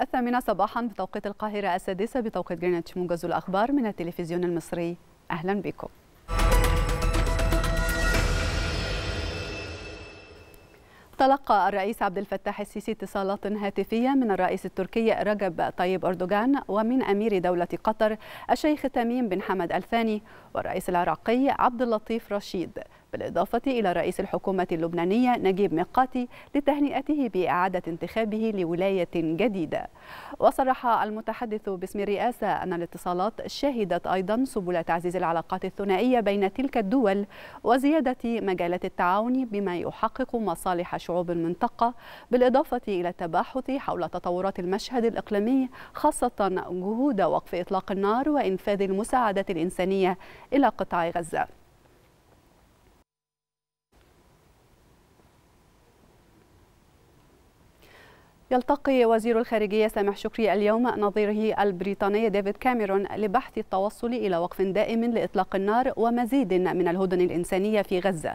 الثامنة صباحا بتوقيت القاهرة السادسة بتوقيت جرينتش موجز الأخبار من التلفزيون المصري أهلا بكم تلقى الرئيس عبد الفتاح السيسي اتصالات هاتفية من الرئيس التركي رجب طيب أردوغان ومن أمير دولة قطر الشيخ تميم بن حمد الثاني والرئيس العراقي عبد اللطيف رشيد بالإضافة إلى رئيس الحكومة اللبنانية نجيب ميقاتي لتهنئته بإعادة انتخابه لولاية جديدة وصرح المتحدث باسم الرئاسة أن الاتصالات شهدت أيضا سبل تعزيز العلاقات الثنائية بين تلك الدول وزيادة مجالات التعاون بما يحقق مصالح شعوب المنطقة بالإضافة إلى التباحث حول تطورات المشهد الإقليمي خاصة جهود وقف إطلاق النار وإنفاذ المساعدات الإنسانية إلى قطاع غزة يلتقي وزير الخارجية سامح شكري اليوم نظيره البريطاني ديفيد كاميرون لبحث التوصل إلى وقف دائم لإطلاق النار ومزيد من الهدن الإنسانية في غزة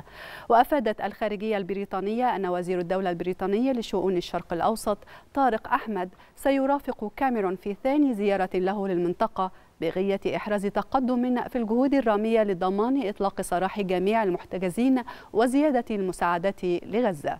وأفادت الخارجية البريطانية أن وزير الدولة البريطانية لشؤون الشرق الأوسط طارق أحمد سيرافق كاميرون في ثاني زيارة له للمنطقة بغية إحراز تقدم في الجهود الرامية لضمان إطلاق سراح جميع المحتجزين وزيادة المساعدة لغزة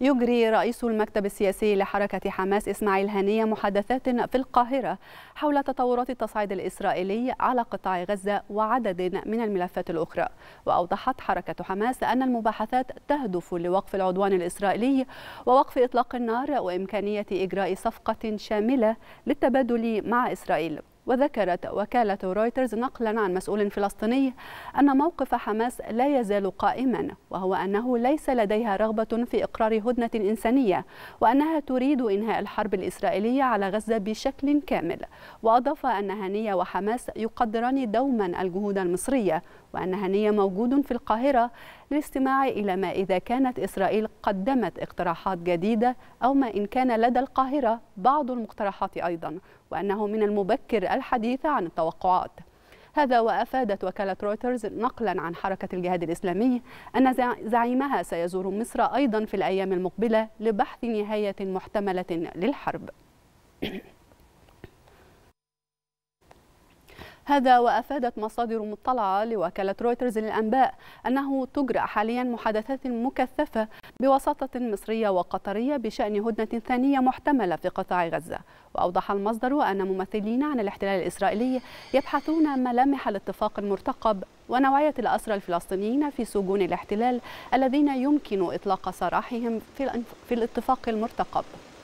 يجري رئيس المكتب السياسي لحركة حماس إسماعيل هنية محادثات في القاهرة حول تطورات التصعيد الإسرائيلي على قطاع غزة وعدد من الملفات الأخرى وأوضحت حركة حماس أن المباحثات تهدف لوقف العدوان الإسرائيلي ووقف إطلاق النار وإمكانية إجراء صفقة شاملة للتبادل مع إسرائيل وذكرت وكالة رويترز نقلا عن مسؤول فلسطيني أن موقف حماس لا يزال قائما وهو أنه ليس لديها رغبة في إقرار هدنة إنسانية وأنها تريد إنهاء الحرب الإسرائيلية على غزة بشكل كامل وأضاف أن هنية وحماس يقدران دوما الجهود المصرية وأن هنية موجود في القاهرة للاستماع إلى ما إذا كانت إسرائيل قدمت اقتراحات جديدة أو ما إن كان لدى القاهرة بعض المقترحات أيضا وأنه من المبكر الحديث عن التوقعات هذا وأفادت وكالة رويترز نقلا عن حركة الجهاد الإسلامي أن زعيمها سيزور مصر أيضا في الأيام المقبلة لبحث نهاية محتملة للحرب. هذا وأفادت مصادر مطلعة لوكالة رويترز للأنباء أنه تجرى حاليا محادثات مكثفة بوساطة مصرية وقطرية بشأن هدنة ثانية محتملة في قطاع غزة وأوضح المصدر أن ممثلين عن الاحتلال الإسرائيلي يبحثون ملامح الاتفاق المرتقب ونوعية الأسرى الفلسطينيين في سجون الاحتلال الذين يمكن إطلاق سراحهم في الاتفاق المرتقب